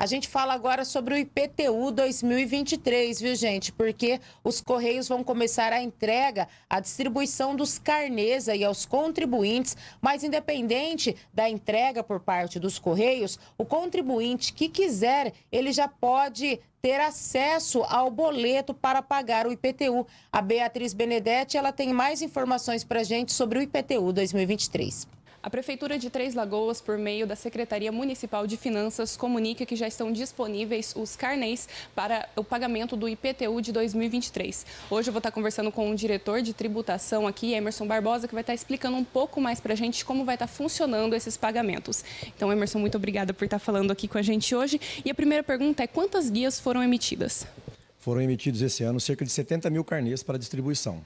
A gente fala agora sobre o IPTU 2023, viu, gente? Porque os Correios vão começar a entrega, a distribuição dos carnês aí aos contribuintes, mas independente da entrega por parte dos Correios, o contribuinte que quiser, ele já pode ter acesso ao boleto para pagar o IPTU. A Beatriz Benedetti, ela tem mais informações para gente sobre o IPTU 2023. A Prefeitura de Três Lagoas, por meio da Secretaria Municipal de Finanças, comunica que já estão disponíveis os carnês para o pagamento do IPTU de 2023. Hoje eu vou estar conversando com o diretor de tributação aqui, Emerson Barbosa, que vai estar explicando um pouco mais para a gente como vai estar funcionando esses pagamentos. Então, Emerson, muito obrigada por estar falando aqui com a gente hoje. E a primeira pergunta é quantas guias foram emitidas? Foram emitidos esse ano cerca de 70 mil carnês para distribuição.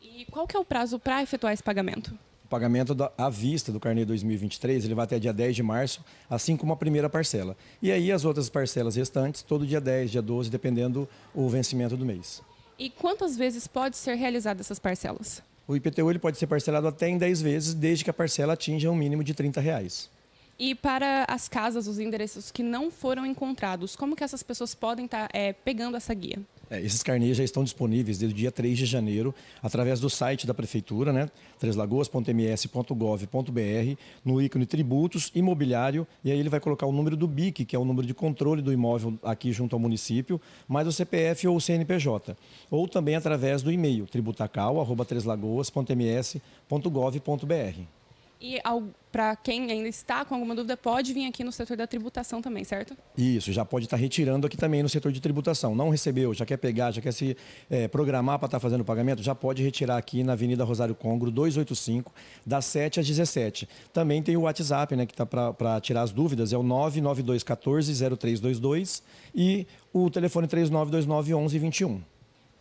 E qual que é o prazo para efetuar esse pagamento? O pagamento da, à vista do carnê 2023 ele vai até dia 10 de março, assim como a primeira parcela. E aí as outras parcelas restantes, todo dia 10, dia 12, dependendo o vencimento do mês. E quantas vezes pode ser realizada essas parcelas? O IPTU ele pode ser parcelado até em 10 vezes, desde que a parcela atinja um mínimo de R$ reais. E para as casas, os endereços que não foram encontrados, como que essas pessoas podem tá, estar eh, é, pegando essa guia? É, esses carnês já estão disponíveis desde o dia 3 de janeiro, através do site da Prefeitura, né? treslagoas.ms.gov.br, no ícone Tributos, Imobiliário, e aí ele vai colocar o número do BIC, que é o número de controle do imóvel aqui junto ao município, mais o CPF ou o CNPJ. Ou também através do e-mail tributacal.treslagoas.ms.gov.br. E para quem ainda está com alguma dúvida, pode vir aqui no setor da tributação também, certo? Isso, já pode estar retirando aqui também no setor de tributação. Não recebeu, já quer pegar, já quer se é, programar para estar tá fazendo o pagamento, já pode retirar aqui na Avenida Rosário Congro, 285, das 7 às 17. Também tem o WhatsApp, né, que está para tirar as dúvidas, é o 992140322 0322 e o telefone 3929 1121.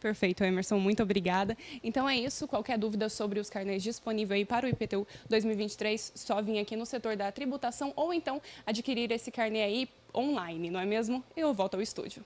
Perfeito, Emerson, muito obrigada. Então é isso, qualquer dúvida sobre os carnês disponíveis aí para o IPTU 2023, só vir aqui no setor da tributação ou então adquirir esse carnê aí online, não é mesmo? Eu volto ao estúdio.